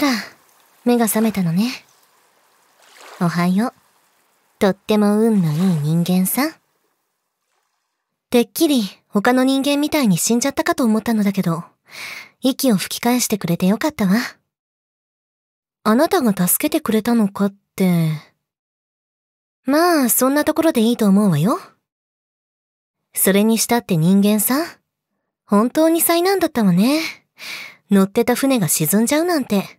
ら、目が覚めたのね。おはよう。とっても運のいい人間さん。てっきり他の人間みたいに死んじゃったかと思ったのだけど、息を吹き返してくれてよかったわ。あなたが助けてくれたのかって。まあ、そんなところでいいと思うわよ。それにしたって人間さん、本当に災難だったわね。乗ってた船が沈んじゃうなんて。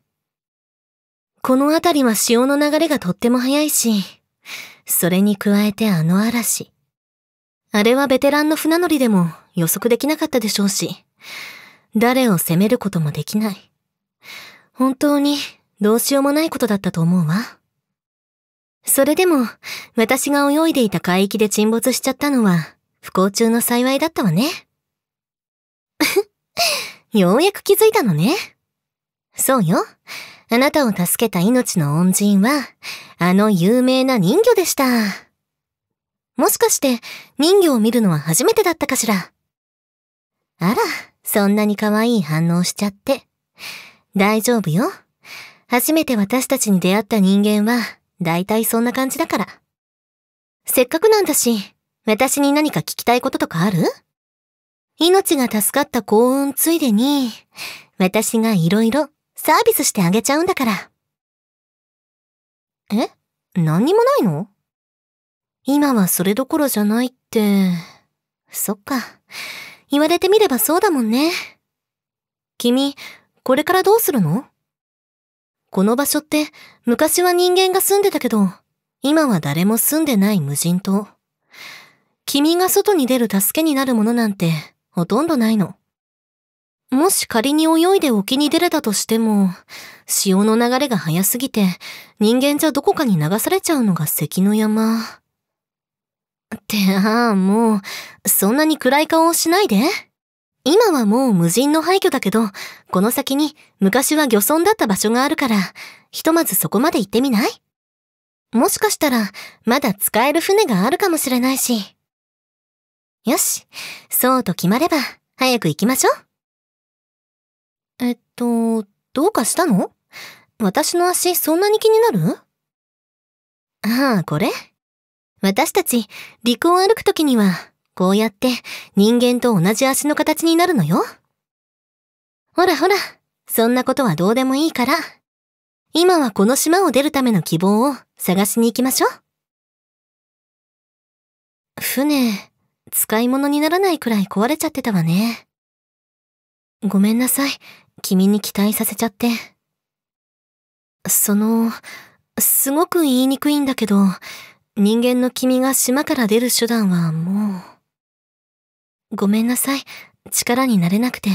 この辺りは潮の流れがとっても速いし、それに加えてあの嵐。あれはベテランの船乗りでも予測できなかったでしょうし、誰を責めることもできない。本当にどうしようもないことだったと思うわ。それでも、私が泳いでいた海域で沈没しちゃったのは、不幸中の幸いだったわね。ようやく気づいたのね。そうよ。あなたを助けた命の恩人は、あの有名な人魚でした。もしかして人魚を見るのは初めてだったかしら。あら、そんなに可愛い反応しちゃって。大丈夫よ。初めて私たちに出会った人間は、だいたいそんな感じだから。せっかくなんだし、私に何か聞きたいこととかある命が助かった幸運ついでに、私が色々サービスしてあげちゃうんだから。え何にもないの今はそれどころじゃないって。そっか。言われてみればそうだもんね。君、これからどうするのこの場所って昔は人間が住んでたけど、今は誰も住んでない無人島。君が外に出る助けになるものなんてほとんどないの。もし仮に泳いで沖に出れたとしても、潮の流れが速すぎて、人間じゃどこかに流されちゃうのが関の山。ってああ、もう、そんなに暗い顔をしないで。今はもう無人の廃墟だけど、この先に昔は漁村だった場所があるから、ひとまずそこまで行ってみないもしかしたら、まだ使える船があるかもしれないし。よし、そうと決まれば、早く行きましょう。と、どうかしたの私の足そんなに気になるああ、これ私たち、離婚を歩くときには、こうやって人間と同じ足の形になるのよ。ほらほら、そんなことはどうでもいいから。今はこの島を出るための希望を探しに行きましょう。船、使い物にならないくらい壊れちゃってたわね。ごめんなさい。君に期待させちゃって。その、すごく言いにくいんだけど、人間の君が島から出る手段はもう。ごめんなさい、力になれなくて。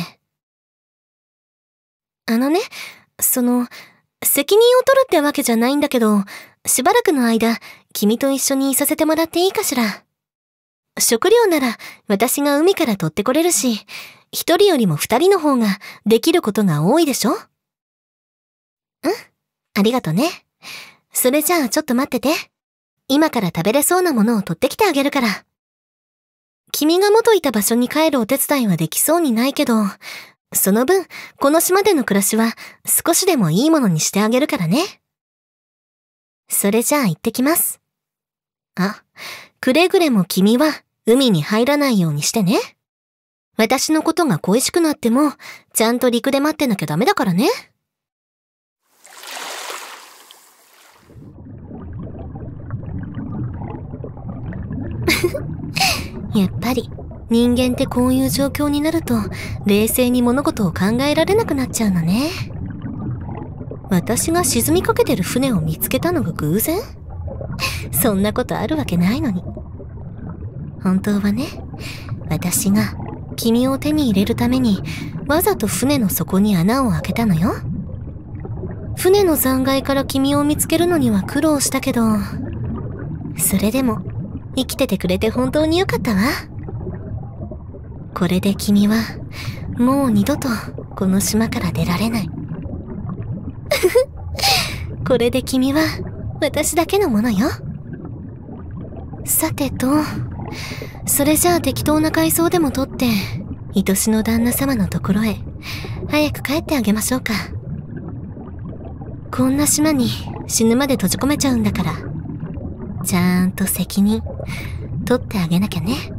あのね、その、責任を取るってわけじゃないんだけど、しばらくの間、君と一緒にいさせてもらっていいかしら。食料なら私が海から取ってこれるし、一人よりも二人の方ができることが多いでしょうんありがとね。それじゃあちょっと待ってて。今から食べれそうなものを取ってきてあげるから。君が元いた場所に帰るお手伝いはできそうにないけど、その分、この島での暮らしは少しでもいいものにしてあげるからね。それじゃあ行ってきます。あ、くれぐれも君は海に入らないようにしてね。私のことが恋しくなっても、ちゃんと陸で待ってなきゃダメだからね。やっぱり、人間ってこういう状況になると、冷静に物事を考えられなくなっちゃうのね。私が沈みかけてる船を見つけたのが偶然 そんなことあるわけないのに。本当はね、私が君を手に入れるためにわざと船の底に穴を開けたのよ。船の残骸から君を見つけるのには苦労したけど、それでも生きててくれて本当によかったわ。これで君はもう二度とこの島から出られない。これで君は私だけのものよ。さてと、それじゃあ適当な階層でも取って、愛しの旦那様のところへ、早く帰ってあげましょうか。こんな島に死ぬまで閉じ込めちゃうんだから、ちゃんと責任、取ってあげなきゃね。